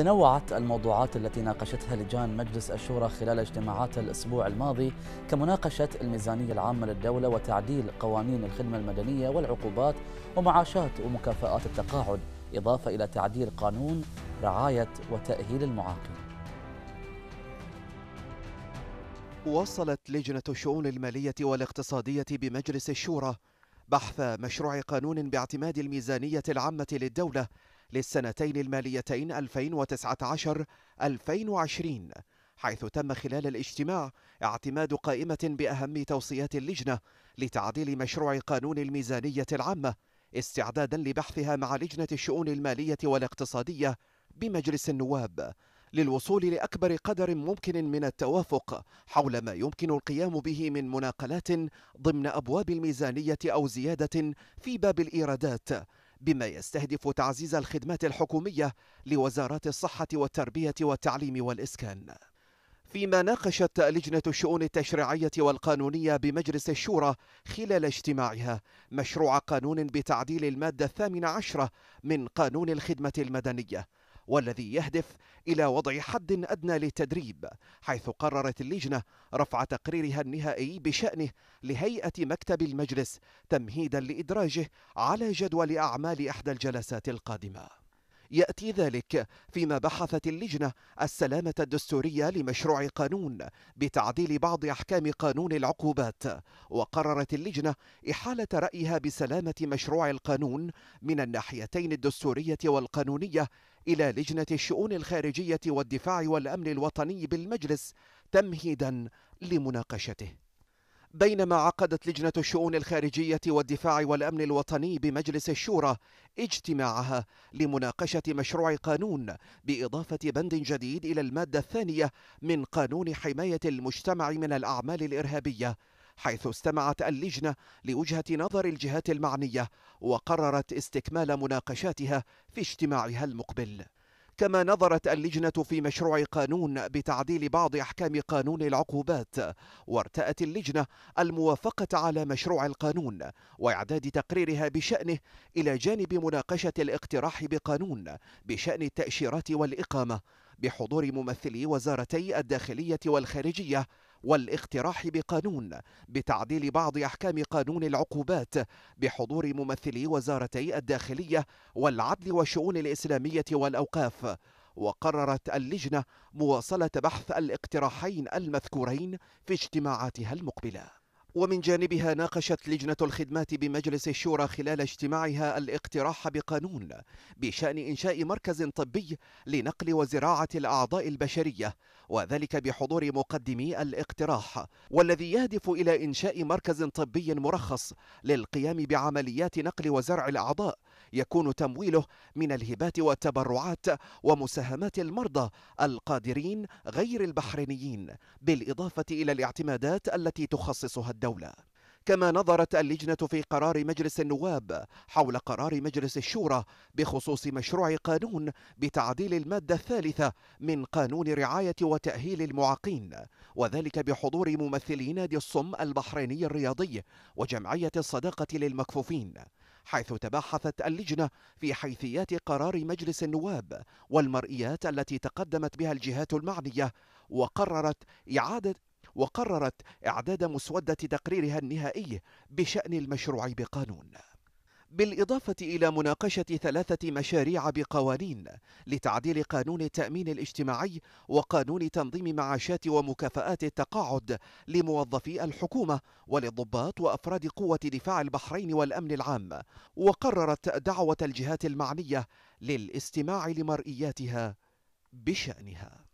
تنوعت الموضوعات التي ناقشتها لجان مجلس الشورى خلال اجتماعات الأسبوع الماضي كمناقشة الميزانية العامة للدولة وتعديل قوانين الخدمة المدنية والعقوبات ومعاشات ومكافآت التقاعد إضافة إلى تعديل قانون رعاية وتأهيل المعاقين وصلت لجنة الشؤون المالية والاقتصادية بمجلس الشورى بحث مشروع قانون باعتماد الميزانية العامة للدولة للسنتين الماليتين 2019 2020 حيث تم خلال الاجتماع اعتماد قائمة بأهم توصيات اللجنة لتعديل مشروع قانون الميزانية العامة استعدادا لبحثها مع لجنة الشؤون المالية والاقتصادية بمجلس النواب للوصول لأكبر قدر ممكن من التوافق حول ما يمكن القيام به من مناقلات ضمن أبواب الميزانية أو زيادة في باب الإيرادات بما يستهدف تعزيز الخدمات الحكومية لوزارات الصحة والتربية والتعليم والإسكان فيما ناقشت لجنة الشؤون التشريعية والقانونية بمجلس الشورى خلال اجتماعها مشروع قانون بتعديل المادة الثامنة عشرة من قانون الخدمة المدنية والذي يهدف إلى وضع حد أدنى للتدريب حيث قررت اللجنة رفع تقريرها النهائي بشأنه لهيئة مكتب المجلس تمهيدا لإدراجه على جدول أعمال إحدى الجلسات القادمة يأتي ذلك فيما بحثت اللجنة السلامة الدستورية لمشروع قانون بتعديل بعض أحكام قانون العقوبات وقررت اللجنة إحالة رأيها بسلامة مشروع القانون من الناحيتين الدستورية والقانونية إلى لجنة الشؤون الخارجية والدفاع والأمن الوطني بالمجلس تمهيدا لمناقشته بينما عقدت لجنة الشؤون الخارجية والدفاع والأمن الوطني بمجلس الشورى اجتماعها لمناقشة مشروع قانون بإضافة بند جديد إلى المادة الثانية من قانون حماية المجتمع من الأعمال الإرهابية حيث استمعت اللجنة لوجهة نظر الجهات المعنية وقررت استكمال مناقشاتها في اجتماعها المقبل كما نظرت اللجنة في مشروع قانون بتعديل بعض أحكام قانون العقوبات وارتأت اللجنة الموافقة على مشروع القانون وإعداد تقريرها بشأنه إلى جانب مناقشة الاقتراح بقانون بشأن التأشيرات والإقامة بحضور ممثلي وزارتي الداخلية والخارجية والاقتراح بقانون بتعديل بعض احكام قانون العقوبات بحضور ممثلي وزارتي الداخليه والعدل والشؤون الاسلاميه والاوقاف وقررت اللجنه مواصله بحث الاقتراحين المذكورين في اجتماعاتها المقبله ومن جانبها ناقشت لجنة الخدمات بمجلس الشورى خلال اجتماعها الاقتراح بقانون بشأن إنشاء مركز طبي لنقل وزراعة الأعضاء البشرية وذلك بحضور مقدمي الاقتراح والذي يهدف إلى إنشاء مركز طبي مرخص للقيام بعمليات نقل وزرع الأعضاء يكون تمويله من الهبات والتبرعات ومساهمات المرضى القادرين غير البحرينيين بالإضافة إلى الاعتمادات التي تخصصها الدولة كما نظرت اللجنة في قرار مجلس النواب حول قرار مجلس الشورى بخصوص مشروع قانون بتعديل المادة الثالثة من قانون رعاية وتأهيل المعاقين وذلك بحضور ممثلي نادي الصم البحريني الرياضي وجمعية الصداقة للمكفوفين حيث تباحثت اللجنة في حيثيات قرار مجلس النواب والمرئيات التي تقدمت بها الجهات المعنية وقررت إعادة وقررت إعداد مسودة تقريرها النهائي بشأن المشروع بقانون بالإضافة إلى مناقشة ثلاثة مشاريع بقوانين لتعديل قانون التأمين الاجتماعي وقانون تنظيم معاشات ومكافآت التقاعد لموظفي الحكومة وللضباط وأفراد قوة دفاع البحرين والأمن العام وقررت دعوة الجهات المعنية للاستماع لمرئياتها بشأنها